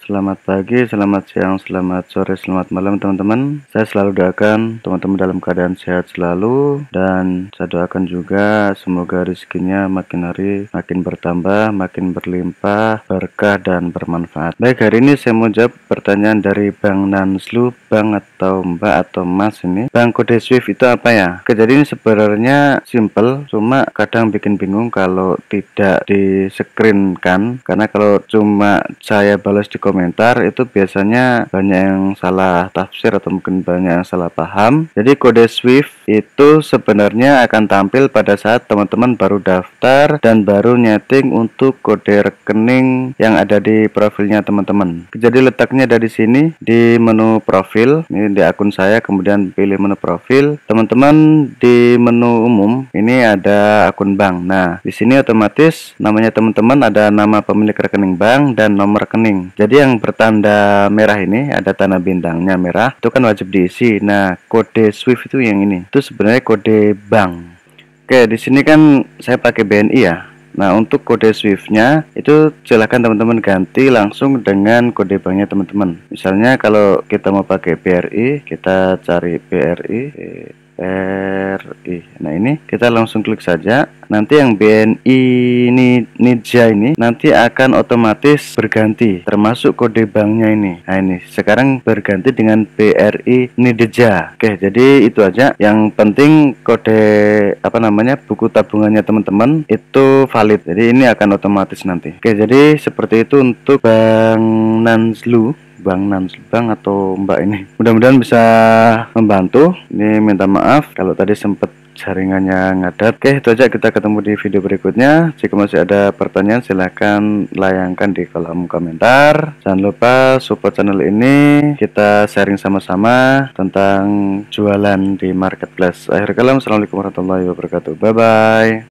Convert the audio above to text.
Selamat pagi, selamat siang, selamat sore, selamat malam teman-teman Saya selalu doakan teman-teman dalam keadaan sehat selalu Dan saya doakan juga semoga rezekinya makin hari makin bertambah, makin berlimpah, berkah dan bermanfaat Baik hari ini saya mau jawab pertanyaan dari Bang Nanslu, Bang atau Mbak atau Mas ini Bang kode Swift itu apa ya? Kejadian ini sebenarnya simple Cuma kadang bikin bingung kalau tidak di screen kan Karena kalau cuma saya balas di komentar itu biasanya banyak yang salah tafsir atau mungkin banyak yang salah paham. Jadi kode Swift itu sebenarnya akan tampil pada saat teman-teman baru daftar dan baru nyeting untuk kode rekening yang ada di profilnya teman-teman jadi letaknya ada di sini di menu profil ini di akun saya kemudian pilih menu profil teman-teman di menu umum ini ada akun bank nah di sini otomatis namanya teman-teman ada nama pemilik rekening bank dan nomor rekening jadi yang bertanda merah ini ada tanda bintangnya merah itu kan wajib diisi nah kode swift itu yang ini itu sebenarnya kode bank. Oke, di sini kan saya pakai BNI ya. Nah, untuk kode Swift-nya itu silahkan teman-teman ganti langsung dengan kode banknya teman-teman. Misalnya kalau kita mau pakai BRI, kita cari BRI. RI. Nah ini kita langsung klik saja. Nanti yang BNI ini Ninja ini nanti akan otomatis berganti, termasuk kode banknya ini. Nah ini sekarang berganti dengan BRI Nideja. Oke jadi itu aja. Yang penting kode apa namanya buku tabungannya teman-teman itu valid. Jadi ini akan otomatis nanti. Oke jadi seperti itu untuk Bank Nanslu. Bang Nan Bang atau Mbak ini mudah-mudahan bisa membantu ini minta maaf kalau tadi sempat jaringannya ngadat oke itu aja kita ketemu di video berikutnya jika masih ada pertanyaan silahkan layangkan di kolom komentar jangan lupa support channel ini kita sharing sama-sama tentang jualan di marketplace akhir kalam assalamualaikum warahmatullahi wabarakatuh bye bye